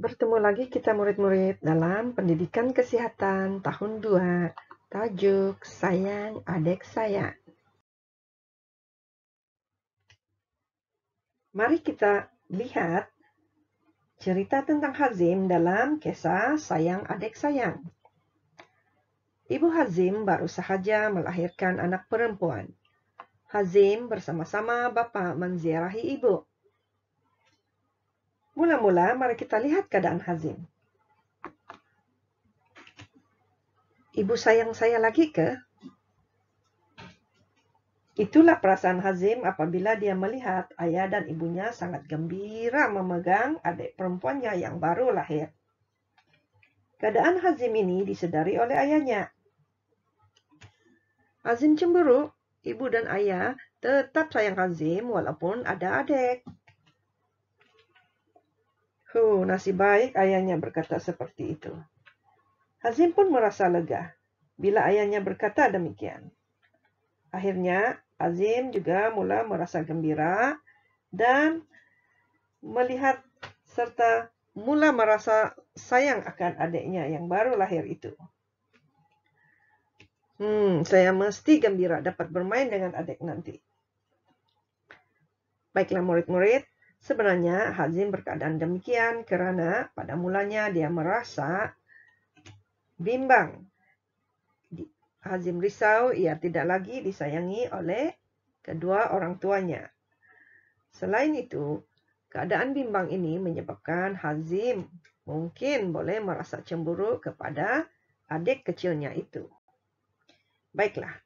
Bertemu lagi kita murid-murid dalam pendidikan kesehatan tahun 2. Tajuk Sayang Adik Saya. Mari kita lihat cerita tentang Hazim dalam kisah Sayang Adik Sayang. Ibu Hazim baru sahaja melahirkan anak perempuan. Hazim bersama-sama bapak menziarahi ibu Mula-mula, mari kita lihat keadaan Hazim. Ibu sayang saya lagi ke? Itulah perasaan Hazim apabila dia melihat ayah dan ibunya sangat gembira memegang adik perempuannya yang baru lahir. Keadaan Hazim ini disedari oleh ayahnya. Hazim cemburu, ibu dan ayah tetap sayang Hazim walaupun ada adik. Nasi nasib baik ayahnya berkata seperti itu. Hazim pun merasa lega bila ayahnya berkata demikian. Akhirnya, Azim juga mula merasa gembira dan melihat serta mula merasa sayang akan adiknya yang baru lahir itu. Hmm, saya mesti gembira dapat bermain dengan adik nanti. Baiklah murid-murid, Sebenarnya Hazim berkeadaan demikian kerana pada mulanya dia merasa bimbang. Hazim risau ia tidak lagi disayangi oleh kedua orang tuanya. Selain itu, keadaan bimbang ini menyebabkan Hazim mungkin boleh merasa cemburu kepada adik kecilnya itu. Baiklah,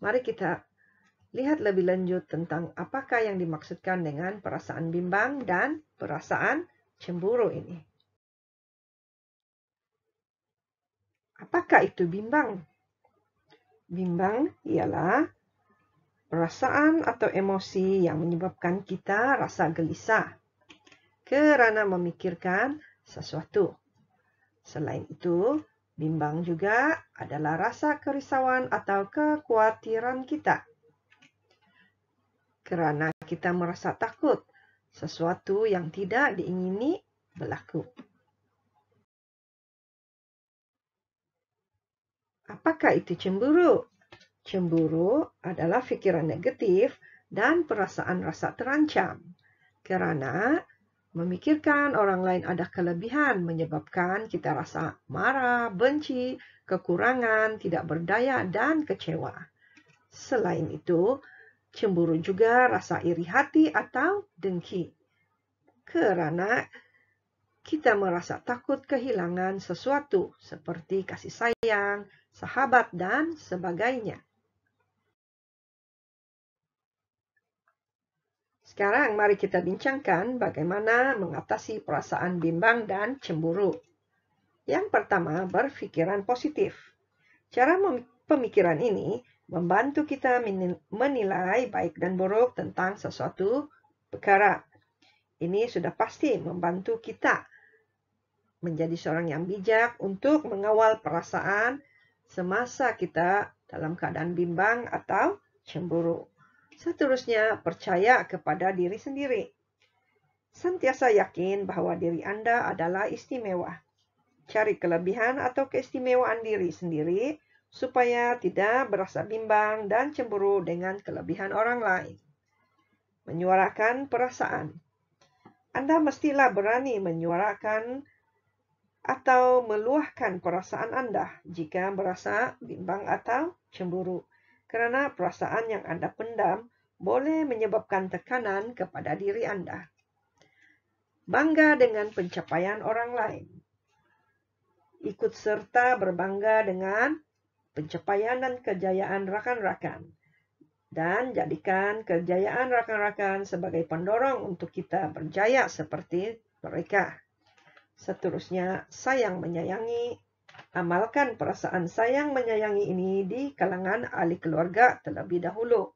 mari kita Lihat lebih lanjut tentang apakah yang dimaksudkan dengan perasaan bimbang dan perasaan cemburu ini. Apakah itu bimbang? Bimbang ialah perasaan atau emosi yang menyebabkan kita rasa gelisah kerana memikirkan sesuatu. Selain itu, bimbang juga adalah rasa kerisauan atau kekhawatiran kita Kerana kita merasa takut sesuatu yang tidak diingini berlaku. Apakah itu cemburu? Cemburu adalah fikiran negatif dan perasaan rasa terancam kerana memikirkan orang lain ada kelebihan menyebabkan kita rasa marah, benci, kekurangan, tidak berdaya, dan kecewa. Selain itu, cemburu juga rasa iri hati atau dengki. Kerana kita merasa takut kehilangan sesuatu seperti kasih sayang, sahabat, dan sebagainya. Sekarang mari kita bincangkan bagaimana mengatasi perasaan bimbang dan cemburu. Yang pertama, berpikiran positif. Cara pemikiran ini membantu kita menilai baik dan buruk tentang sesuatu perkara. Ini sudah pasti membantu kita menjadi seorang yang bijak untuk mengawal perasaan semasa kita dalam keadaan bimbang atau cemburu. Seterusnya, percaya kepada diri sendiri. Sentiasa yakin bahwa diri Anda adalah istimewa. Cari kelebihan atau keistimewaan diri sendiri supaya tidak berasa bimbang dan cemburu dengan kelebihan orang lain. Menyuarakan perasaan. Anda mestilah berani menyuarakan atau meluahkan perasaan Anda jika merasa bimbang atau cemburu, karena perasaan yang Anda pendam boleh menyebabkan tekanan kepada diri Anda. Bangga dengan pencapaian orang lain. Ikut serta berbangga dengan pencapaian dan kejayaan rakan-rakan. Dan jadikan kejayaan rakan-rakan sebagai pendorong untuk kita berjaya seperti mereka. Seterusnya, sayang menyayangi. Amalkan perasaan sayang menyayangi ini di kalangan ahli keluarga terlebih dahulu.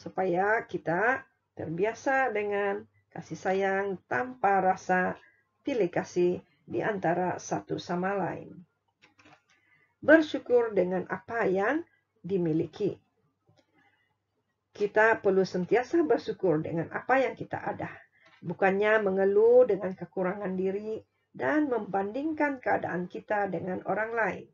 Supaya kita terbiasa dengan kasih sayang tanpa rasa pilih kasih di antara satu sama lain bersyukur dengan apa yang dimiliki. Kita perlu sentiasa bersyukur dengan apa yang kita ada, bukannya mengeluh dengan kekurangan diri dan membandingkan keadaan kita dengan orang lain.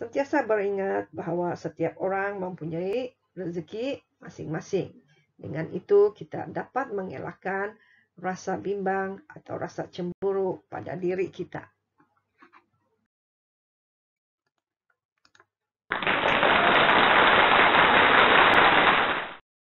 Sentiasa beringat bahwa setiap orang mempunyai rezeki masing-masing. Dengan itu, kita dapat mengelakkan rasa bimbang atau rasa cemburu pada diri kita.